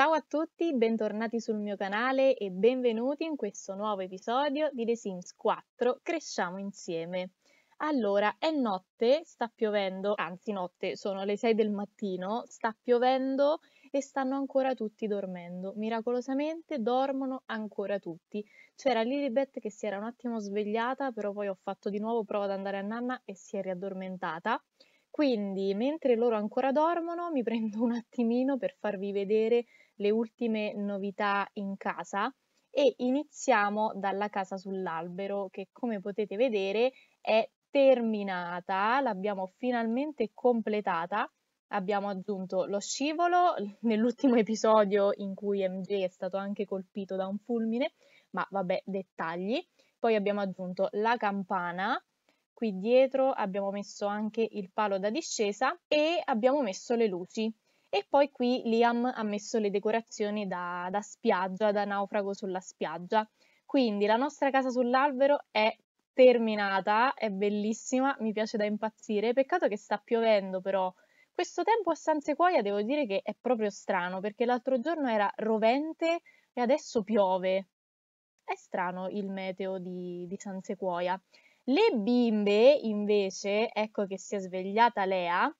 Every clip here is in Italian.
Ciao a tutti, bentornati sul mio canale e benvenuti in questo nuovo episodio di The Sims 4 Cresciamo insieme. Allora, è notte, sta piovendo, anzi notte, sono le 6 del mattino, sta piovendo e stanno ancora tutti dormendo. Miracolosamente dormono ancora tutti. C'era Lilibet che si era un attimo svegliata, però poi ho fatto di nuovo prova ad andare a nanna e si è riaddormentata. Quindi, mentre loro ancora dormono, mi prendo un attimino per farvi vedere le ultime novità in casa e iniziamo dalla casa sull'albero che come potete vedere è terminata, l'abbiamo finalmente completata, abbiamo aggiunto lo scivolo nell'ultimo episodio in cui MJ è stato anche colpito da un fulmine, ma vabbè dettagli, poi abbiamo aggiunto la campana, qui dietro abbiamo messo anche il palo da discesa e abbiamo messo le luci. E poi qui Liam ha messo le decorazioni da, da spiaggia, da naufrago sulla spiaggia. Quindi la nostra casa sull'albero è terminata, è bellissima, mi piace da impazzire. Peccato che sta piovendo però. Questo tempo a San Sequoia devo dire che è proprio strano perché l'altro giorno era rovente e adesso piove. È strano il meteo di, di San Sequoia. Le bimbe invece, ecco che si è svegliata Lea,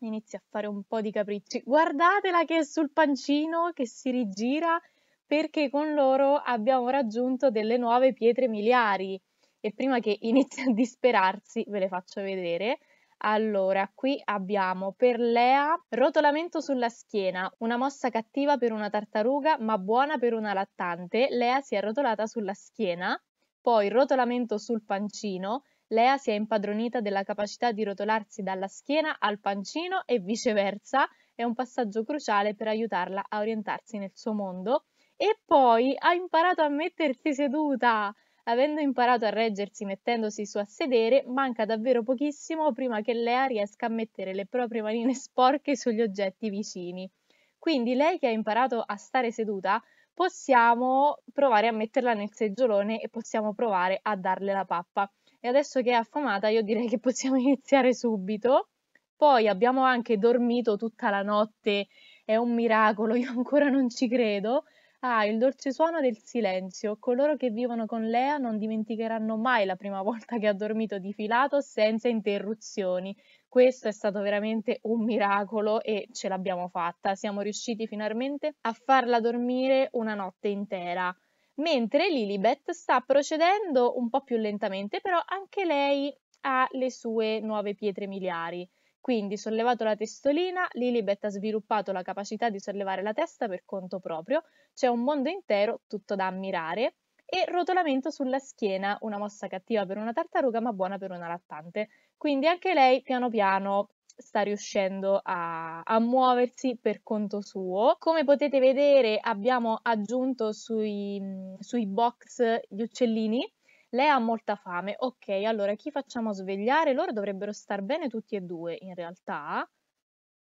inizia a fare un po' di capricci. Guardatela che è sul pancino, che si rigira, perché con loro abbiamo raggiunto delle nuove pietre miliari. E prima che inizi a disperarsi, ve le faccio vedere. Allora, qui abbiamo per Lea rotolamento sulla schiena, una mossa cattiva per una tartaruga ma buona per una lattante. Lea si è rotolata sulla schiena, poi rotolamento sul pancino, Lea si è impadronita della capacità di rotolarsi dalla schiena al pancino e viceversa, è un passaggio cruciale per aiutarla a orientarsi nel suo mondo. E poi ha imparato a mettersi seduta! Avendo imparato a reggersi mettendosi su a sedere, manca davvero pochissimo prima che Lea riesca a mettere le proprie manine sporche sugli oggetti vicini. Quindi lei che ha imparato a stare seduta, possiamo provare a metterla nel seggiolone e possiamo provare a darle la pappa. E adesso che è affamata io direi che possiamo iniziare subito. Poi abbiamo anche dormito tutta la notte, è un miracolo, io ancora non ci credo. Ah, il dolce suono del silenzio. Coloro che vivono con Lea non dimenticheranno mai la prima volta che ha dormito di filato senza interruzioni. Questo è stato veramente un miracolo e ce l'abbiamo fatta. Siamo riusciti finalmente a farla dormire una notte intera mentre Lilibet sta procedendo un po' più lentamente, però anche lei ha le sue nuove pietre miliari. Quindi, sollevato la testolina, Lilibet ha sviluppato la capacità di sollevare la testa per conto proprio, c'è un mondo intero tutto da ammirare, e rotolamento sulla schiena, una mossa cattiva per una tartaruga ma buona per una lattante. Quindi anche lei piano piano sta riuscendo a, a, muoversi per conto suo. Come potete vedere abbiamo aggiunto sui, sui box gli uccellini. Lei ha molta fame, ok, allora chi facciamo svegliare? Loro dovrebbero star bene tutti e due in realtà,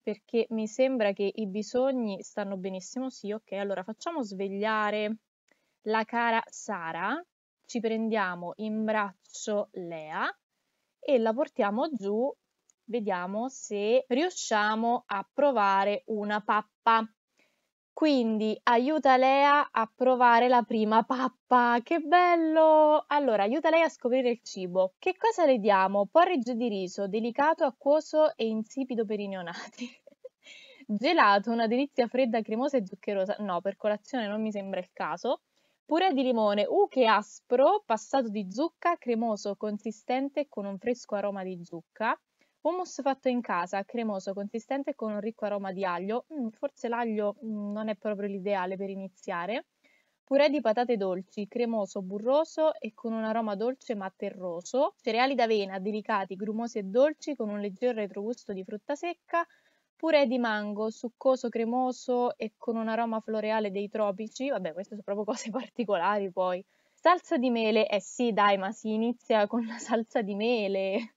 perché mi sembra che i bisogni stanno benissimo, sì, ok, allora facciamo svegliare la cara Sara, ci prendiamo in braccio Lea e la portiamo giù vediamo se riusciamo a provare una pappa. Quindi aiuta Lea a provare la prima pappa, che bello! Allora, aiuta Lea a scoprire il cibo. Che cosa le diamo? Porridge di riso, delicato, acquoso e insipido per i neonati. Gelato, una delizia fredda, cremosa e zuccherosa. No, per colazione non mi sembra il caso. Purè di limone, uh che aspro, passato di zucca, cremoso, consistente con un fresco aroma di zucca. Hummus fatto in casa, cremoso, consistente con un ricco aroma di aglio. Mm, forse l'aglio mm, non è proprio l'ideale per iniziare. Purè di patate dolci, cremoso, burroso e con un aroma dolce ma terroso. Cereali d'avena, delicati, grumosi e dolci con un leggero retrogusto di frutta secca. Purè di mango, succoso, cremoso e con un aroma floreale dei tropici. Vabbè, queste sono proprio cose particolari poi. Salsa di mele, eh sì dai, ma si inizia con la salsa di mele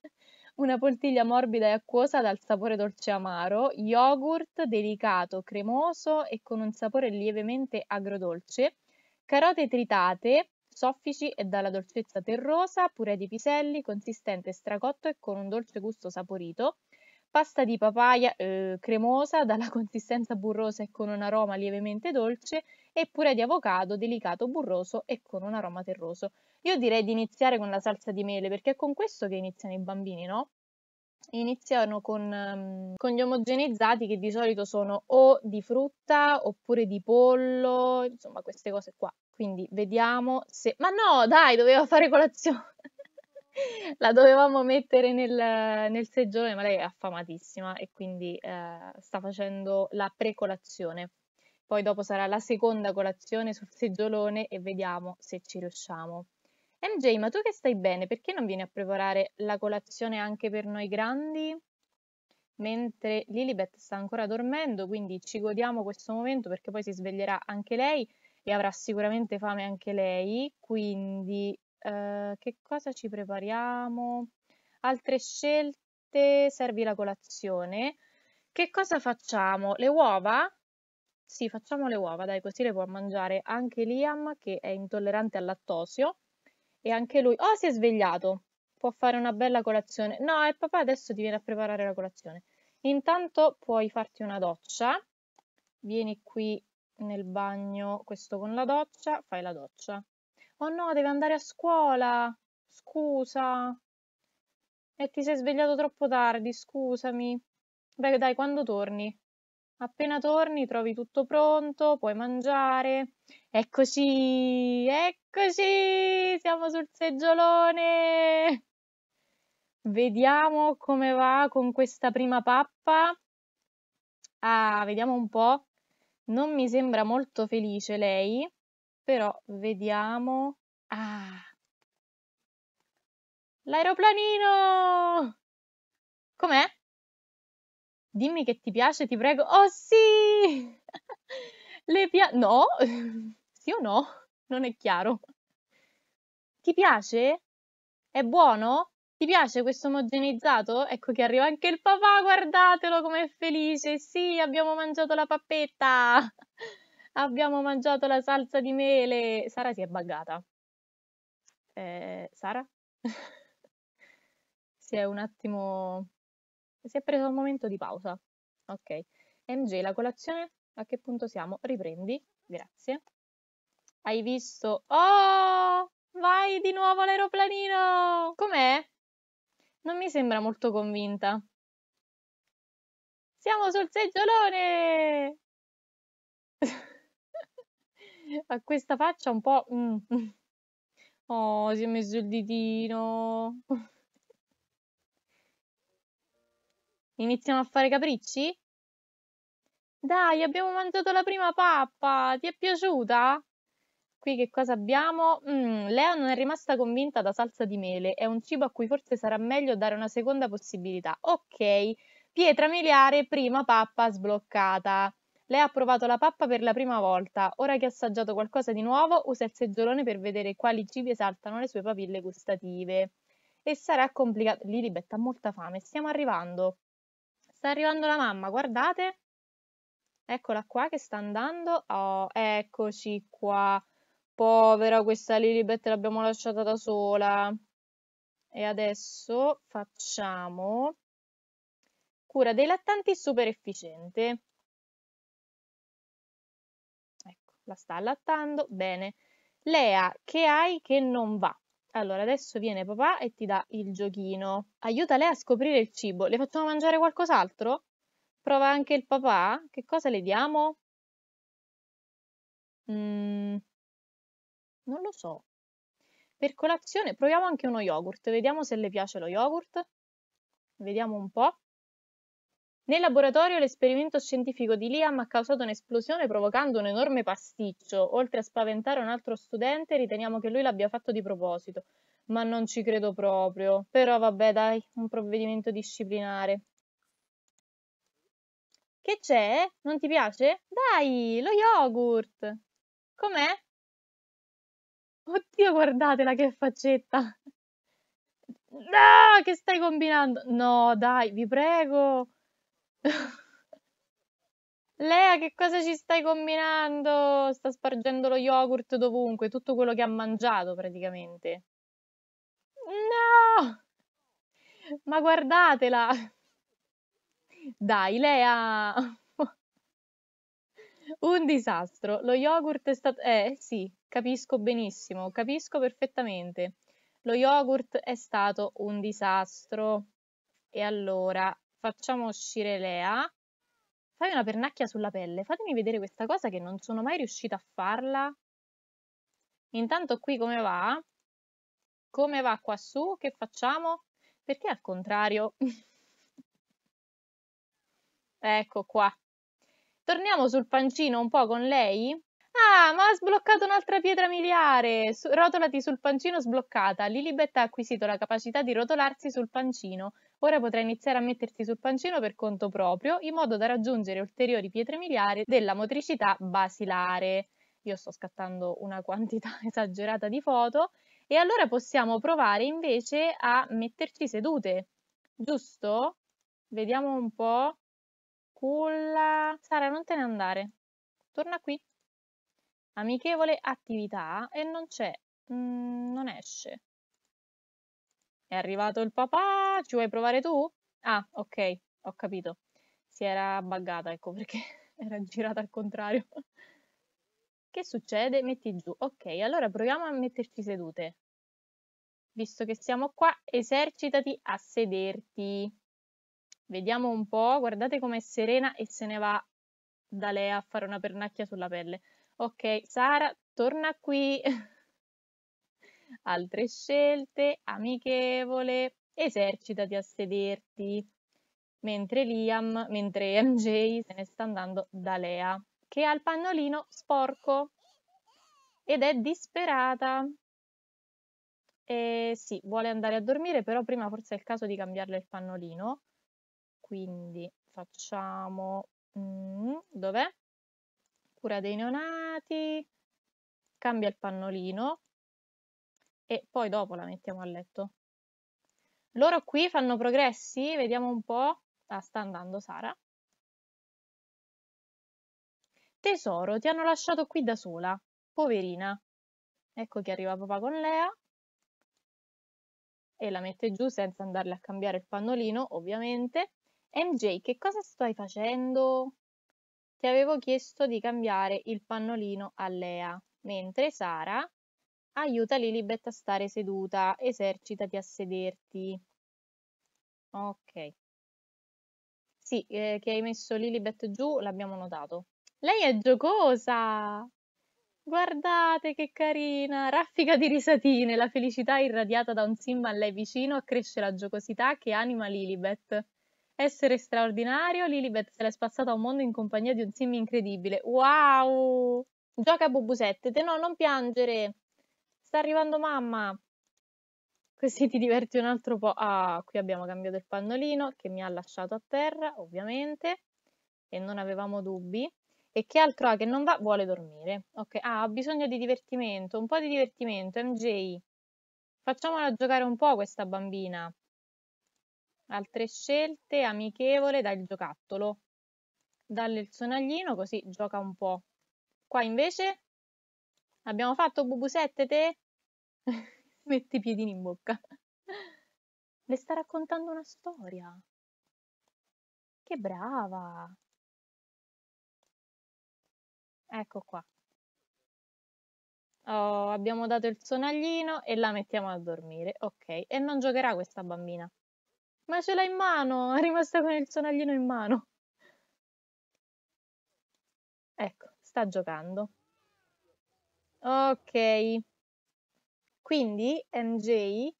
una poltiglia morbida e acquosa dal sapore dolce amaro, yogurt delicato, cremoso e con un sapore lievemente agrodolce, carote tritate, soffici e dalla dolcezza terrosa, purè di piselli, consistente stracotto e con un dolce gusto saporito, pasta di papaya eh, cremosa, dalla consistenza burrosa e con un aroma lievemente dolce, e purè di avocado delicato burroso e con un aroma terroso. Io direi di iniziare con la salsa di mele, perché è con questo che iniziano i bambini, no? Iniziano con, ehm, con gli omogenizzati che di solito sono o di frutta oppure di pollo, insomma queste cose qua. Quindi vediamo se... Ma no, dai, doveva fare colazione! la dovevamo mettere nel, nel, seggiolone, ma lei è affamatissima e quindi eh, sta facendo la precolazione. Poi dopo sarà la seconda colazione sul seggiolone e vediamo se ci riusciamo. MJ, ma tu che stai bene, perché non vieni a preparare la colazione anche per noi grandi? Mentre Lilibet sta ancora dormendo, quindi ci godiamo questo momento perché poi si sveglierà anche lei e avrà sicuramente fame anche lei. Quindi, eh, che cosa ci prepariamo? Altre scelte? Servi la colazione? Che cosa facciamo? Le uova? Sì, facciamo le uova, dai, così le può mangiare anche Liam che è intollerante al lattosio. E anche lui, oh si è svegliato, può fare una bella colazione. No, e papà adesso ti viene a preparare la colazione. Intanto puoi farti una doccia, vieni qui nel bagno, questo con la doccia, fai la doccia. Oh no, deve andare a scuola, scusa. E ti sei svegliato troppo tardi, scusami. Beh dai, quando torni? Appena torni trovi tutto pronto, puoi mangiare. Eccoci, eccoci, siamo sul seggiolone. Vediamo come va con questa prima pappa. Ah, vediamo un po'. Non mi sembra molto felice lei, però vediamo. Ah! L'aeroplanino! Com'è? Dimmi che ti piace, ti prego. Oh sì! Le piace? No? sì o no? Non è chiaro. Ti piace? È buono? Ti piace questo omogenizzato? Ecco che arriva anche il papà, guardatelo com'è felice. Sì, abbiamo mangiato la pappetta. abbiamo mangiato la salsa di mele. Sara si è buggata. Eh, Sara? si è un attimo si è preso un momento di pausa. Ok. MJ, la colazione? A che punto siamo? Riprendi. Grazie. Hai visto? Oh! Vai di nuovo all'aeroplanino! Com'è? Non mi sembra molto convinta. Siamo sul seggiolone! ha questa faccia un po'... Mm. Oh, si è messo il ditino. Iniziamo a fare capricci? Dai, abbiamo mangiato la prima pappa! Ti è piaciuta? Qui che cosa abbiamo? Mm, Lea non è rimasta convinta da salsa di mele. È un cibo a cui forse sarà meglio dare una seconda possibilità. Ok, pietra miliare, prima pappa sbloccata. Lea ha provato la pappa per la prima volta. Ora che ha assaggiato qualcosa di nuovo, usa il seggiolone per vedere quali cibi esaltano le sue papille gustative. E sarà complicato. Lilibet ha molta fame, stiamo arrivando. Sta arrivando la mamma, guardate. Eccola qua che sta andando. Oh, eccoci qua. Povera questa Lilibet, l'abbiamo lasciata da sola. E adesso facciamo cura dei lattanti super efficiente. Ecco, la sta allattando. Bene. Lea, che hai che non va? Allora, adesso viene papà e ti dà il giochino. Aiuta lei a scoprire il cibo. Le facciamo mangiare qualcos'altro? Prova anche il papà? Che cosa le diamo? Mm, non lo so. Per colazione proviamo anche uno yogurt. Vediamo se le piace lo yogurt. Vediamo un po'. Nel laboratorio l'esperimento scientifico di Liam ha causato un'esplosione provocando un enorme pasticcio. Oltre a spaventare un altro studente, riteniamo che lui l'abbia fatto di proposito. Ma non ci credo proprio. Però vabbè, dai, un provvedimento disciplinare. Che c'è? Non ti piace? Dai, lo yogurt! Com'è? Oddio, guardatela che faccetta! No, che stai combinando? No, dai, vi prego! Lea, che cosa ci stai combinando? Sta spargendo lo yogurt dovunque, tutto quello che ha mangiato praticamente. No! Ma guardatela! Dai, Lea! Un disastro. Lo yogurt è stato... Eh, sì, capisco benissimo, capisco perfettamente. Lo yogurt è stato un disastro. E allora facciamo uscire Lea, fai una pernacchia sulla pelle, fatemi vedere questa cosa che non sono mai riuscita a farla. Intanto qui come va? Come va qua su? Che facciamo? Perché al contrario? ecco qua. Torniamo sul pancino un po' con lei. Ah, ma ha sbloccato un'altra pietra miliare! rotolati sul pancino sbloccata. Lilibet ha acquisito la capacità di rotolarsi sul pancino. Ora potrai iniziare a metterti sul pancino per conto proprio, in modo da raggiungere ulteriori pietre miliari della motricità basilare. Io sto scattando una quantità esagerata di foto e allora possiamo provare invece a metterci sedute, giusto? Vediamo un po'. Culla. Sara, non te ne andare. Torna qui. Amichevole attività e non c'è, mm, non esce. È arrivato il papà, ci vuoi provare tu? Ah, ok, ho capito. Si era buggata, ecco perché era girata al contrario. che succede? Metti giù. Ok, allora proviamo a metterci sedute. Visto che siamo qua, esercitati a sederti. Vediamo un po', guardate com'è serena e se ne va da lei a fare una pernacchia sulla pelle. Ok, Sara, torna qui. altre scelte, amichevole, esercitati a sederti, mentre Liam, mentre MJ se ne sta andando da Lea, che ha il pannolino sporco ed è disperata. E sì, vuole andare a dormire, però prima forse è il caso di cambiarle il pannolino. Quindi facciamo... Mm, dov'è? Cura dei neonati, cambia il pannolino, e poi dopo la mettiamo a letto. Loro qui fanno progressi, vediamo un po'. Ah, sta andando Sara. Tesoro, ti hanno lasciato qui da sola. Poverina. Ecco che arriva papà con Lea. E la mette giù senza andarle a cambiare il pannolino, ovviamente. MJ, che cosa stai facendo? Ti avevo chiesto di cambiare il pannolino a Lea, mentre Sara Aiuta Lilibet a stare seduta, esercitati a sederti. Ok. Sì, eh, che hai messo Lilibet giù, l'abbiamo notato. Lei è giocosa! Guardate che carina! Raffica di risatine, la felicità irradiata da un Simba a lei vicino accresce la giocosità che anima Lilibet. Essere straordinario, Lilibet se l'è spassata a un mondo in compagnia di un Simba incredibile. Wow! Gioca a Bubusette, te no, non piangere! Sta arrivando mamma! Così ti diverti un altro po'. Ah, qui abbiamo cambiato il pannolino che mi ha lasciato a terra, ovviamente, e non avevamo dubbi. E che altro ha che non va? Vuole dormire. Ok, ah, ha bisogno di divertimento, un po' di divertimento, MJ. Facciamola giocare un po' questa bambina. Altre scelte, amichevole, dai il giocattolo. Dalle il sonaglino così gioca un po'. Qua invece Abbiamo fatto Bubusette te? Metti i piedini in bocca. Le sta raccontando una storia. Che brava! Ecco qua. Oh, abbiamo dato il sonaglino e la mettiamo a dormire. Ok, e non giocherà questa bambina. Ma ce l'ha in mano, è rimasta con il sonaglino in mano. Ecco, sta giocando. Ok. Quindi MJ,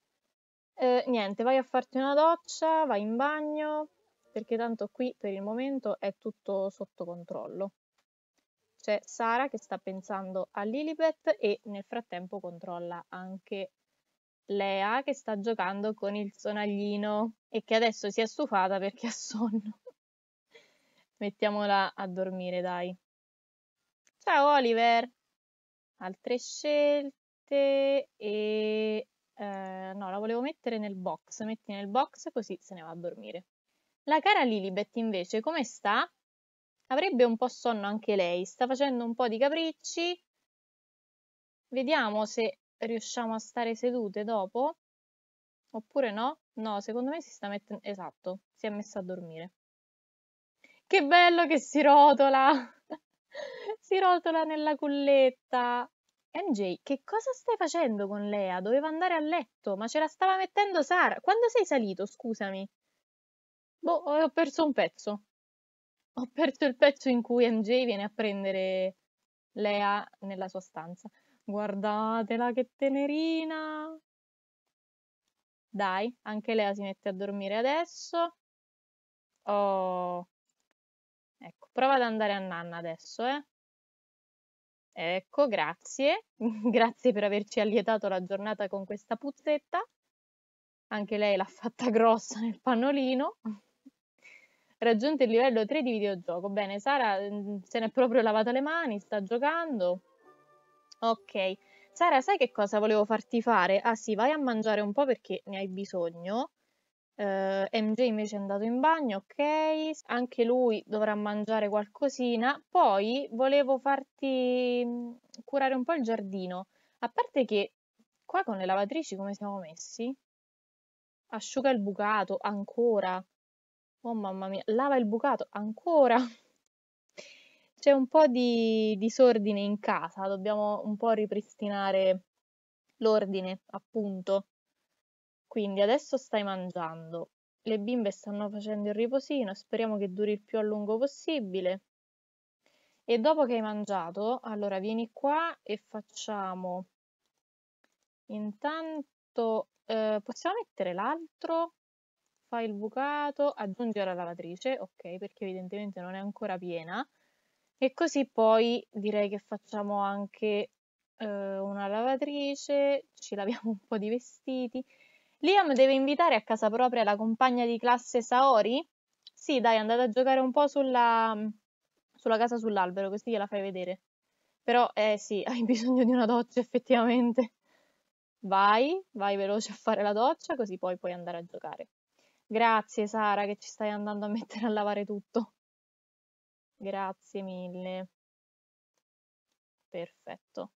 eh, niente, vai a farti una doccia, vai in bagno, perché tanto qui per il momento è tutto sotto controllo. C'è Sara che sta pensando a Lilibet e nel frattempo controlla anche Lea che sta giocando con il sonaglino e che adesso si è stufata perché ha sonno. Mettiamola a dormire, dai. Ciao Oliver! altre scelte e eh, no, la volevo mettere nel box, metti nel box così se ne va a dormire. La cara Lilibet invece come sta? Avrebbe un po' sonno anche lei, sta facendo un po' di capricci. Vediamo se riusciamo a stare sedute dopo. Oppure no? No, secondo me si sta mettendo... Esatto, si è messa a dormire. Che bello che si rotola! si rotola nella culletta. MJ, che cosa stai facendo con Lea? Doveva andare a letto, ma ce la stava mettendo Sara. Quando sei salito, scusami? Boh, eh, ho perso un pezzo. Ho perso il pezzo in cui MJ viene a prendere Lea nella sua stanza. Guardatela che tenerina! Dai, anche Lea si mette a dormire adesso. Oh. Ecco, prova ad andare a nanna adesso, eh. Ecco, grazie. grazie per averci allietato la giornata con questa puzzetta. Anche lei l'ha fatta grossa nel pannolino. Raggiunto il livello 3 di videogioco. Bene, Sara mm, se n'è proprio lavata le mani, sta giocando. Ok. Sara, sai che cosa volevo farti fare? Ah sì, vai a mangiare un po' perché ne hai bisogno. Uh, eh, MJ invece è andato in bagno, ok, anche lui dovrà mangiare qualcosina. Poi volevo farti mm, curare un po' il giardino. A parte che qua con le lavatrici come siamo messi? Asciuga il bucato, ancora. Oh mamma mia, lava il bucato, ancora. C'è un po' di disordine in casa, dobbiamo un po' ripristinare l'ordine, appunto. Quindi adesso stai mangiando, le bimbe stanno facendo il riposino, speriamo che duri il più a lungo possibile. E dopo che hai mangiato, allora vieni qua e facciamo intanto eh, possiamo mettere l'altro fai il bucato aggiungi la lavatrice ok perché evidentemente non è ancora piena e così poi direi che facciamo anche eh, una lavatrice ci laviamo un po' di vestiti Liam deve invitare a casa propria la compagna di classe Saori? Sì, dai, andate a giocare un po' sulla, sulla casa sull'albero, così gliela fai vedere. Però, eh sì, hai bisogno di una doccia effettivamente. Vai, vai veloce a fare la doccia, così poi puoi andare a giocare. Grazie Sara che ci stai andando a mettere a lavare tutto. Grazie mille. Perfetto.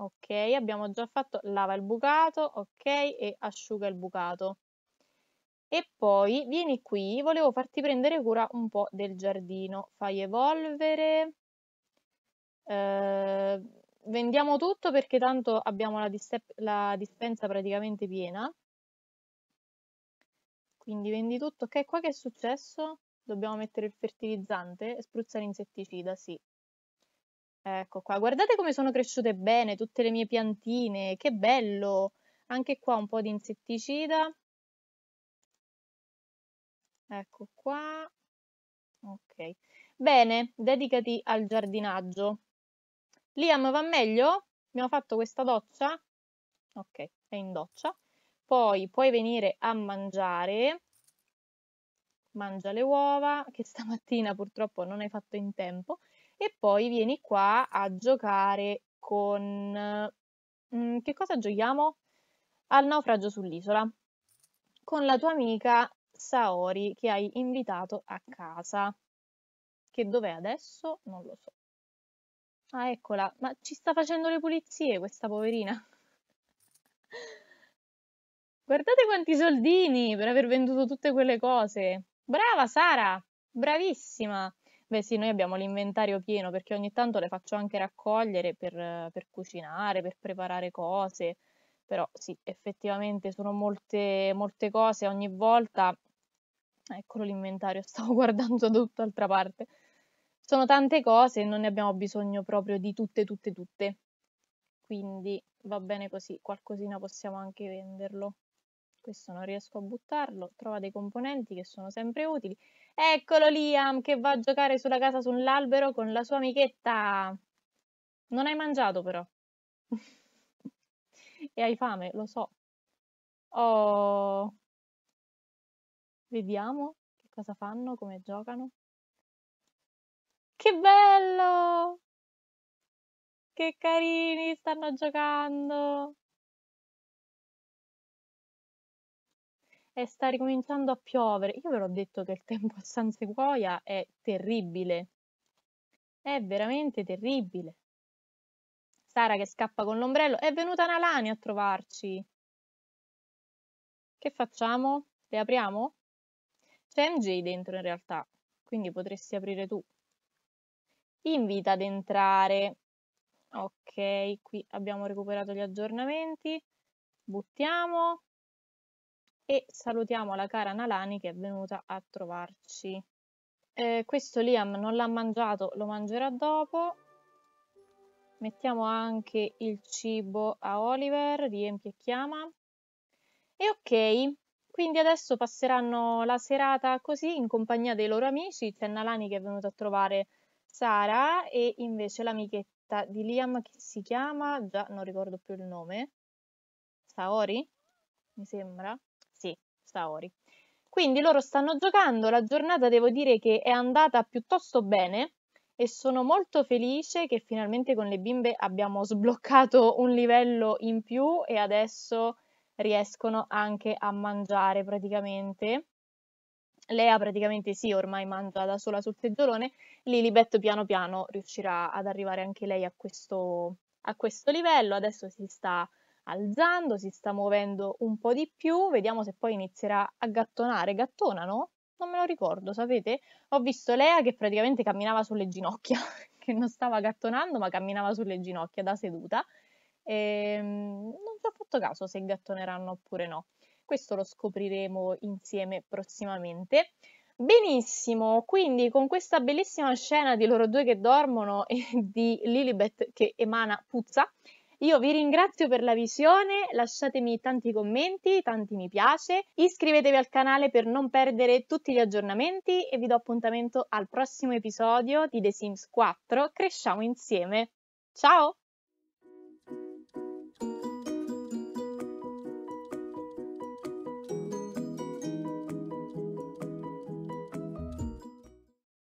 Ok, abbiamo già fatto lava il bucato, ok, e asciuga il bucato. E poi vieni qui, volevo farti prendere cura un po' del giardino. Fai evolvere. Eh, vendiamo tutto perché tanto abbiamo la, la, dispensa praticamente piena. Quindi vendi tutto. Ok, qua che è successo? Dobbiamo mettere il fertilizzante e spruzzare insetticida, sì. Ecco qua, guardate come sono cresciute bene tutte le mie piantine, che bello! Anche qua un po' di insetticida. Ecco qua. Ok. Bene, dedicati al giardinaggio. Liam va meglio? Abbiamo fatto questa doccia? Ok, è in doccia. Poi puoi venire a mangiare. Mangia le uova, che stamattina purtroppo non hai fatto in tempo e poi vieni qua a giocare con... Mm, che cosa giochiamo? Al naufragio sull'isola, con la tua amica Saori che hai invitato a casa. Che dov'è adesso? Non lo so. Ah, eccola, ma ci sta facendo le pulizie questa poverina. Guardate quanti soldini per aver venduto tutte quelle cose. Brava Sara, bravissima. Beh sì, noi abbiamo l'inventario pieno perché ogni tanto le faccio anche raccogliere per, per cucinare, per preparare cose, però sì, effettivamente sono molte, molte cose ogni volta. Eccolo l'inventario, stavo guardando da tutt'altra parte. Sono tante cose e non ne abbiamo bisogno proprio di tutte, tutte, tutte. Quindi va bene così, qualcosina possiamo anche venderlo questo non riesco a buttarlo, trova dei componenti che sono sempre utili. Eccolo Liam che va a giocare sulla casa sull'albero con la sua amichetta. Non hai mangiato però. e hai fame, lo so. Oh. Vediamo che cosa fanno, come giocano. Che bello! Che carini, stanno giocando! e sta ricominciando a piovere. Io ve l'ho detto che il tempo a San Sequoia è terribile. È veramente terribile. Sara che scappa con l'ombrello. È venuta Nalani a trovarci. Che facciamo? Le apriamo? C'è MJ dentro in realtà, quindi potresti aprire tu. Invita ad entrare. Ok, qui abbiamo recuperato gli aggiornamenti. Buttiamo e salutiamo la cara Nalani che è venuta a trovarci. Eh, questo Liam non l'ha mangiato, lo mangerà dopo. Mettiamo anche il cibo a Oliver, riempi e chiama. E ok, quindi adesso passeranno la serata così in compagnia dei loro amici. C'è Nalani che è venuta a trovare Sara e invece l'amichetta di Liam che si chiama, già non ricordo più il nome, Saori, mi sembra. Saori. Quindi loro stanno giocando, la giornata devo dire che è andata piuttosto bene e sono molto felice che finalmente con le bimbe abbiamo sbloccato un livello in più e adesso riescono anche a mangiare praticamente. Lea praticamente sì, ormai mangia da sola sul seggiolone, Lilibet piano piano riuscirà ad arrivare anche lei a questo, a questo livello, adesso si sta alzando, si sta muovendo un po' di più, vediamo se poi inizierà a gattonare, gattona no? Non me lo ricordo, sapete? Ho visto Lea che praticamente camminava sulle ginocchia, che non stava gattonando ma camminava sulle ginocchia da seduta e ehm, non ci ho fatto caso se gattoneranno oppure no. Questo lo scopriremo insieme prossimamente. Benissimo, quindi con questa bellissima scena di loro due che dormono e di Lilibet che emana puzza, io vi ringrazio per la visione, lasciatemi tanti commenti, tanti mi piace, iscrivetevi al canale per non perdere tutti gli aggiornamenti e vi do appuntamento al prossimo episodio di The Sims 4 Cresciamo insieme. Ciao!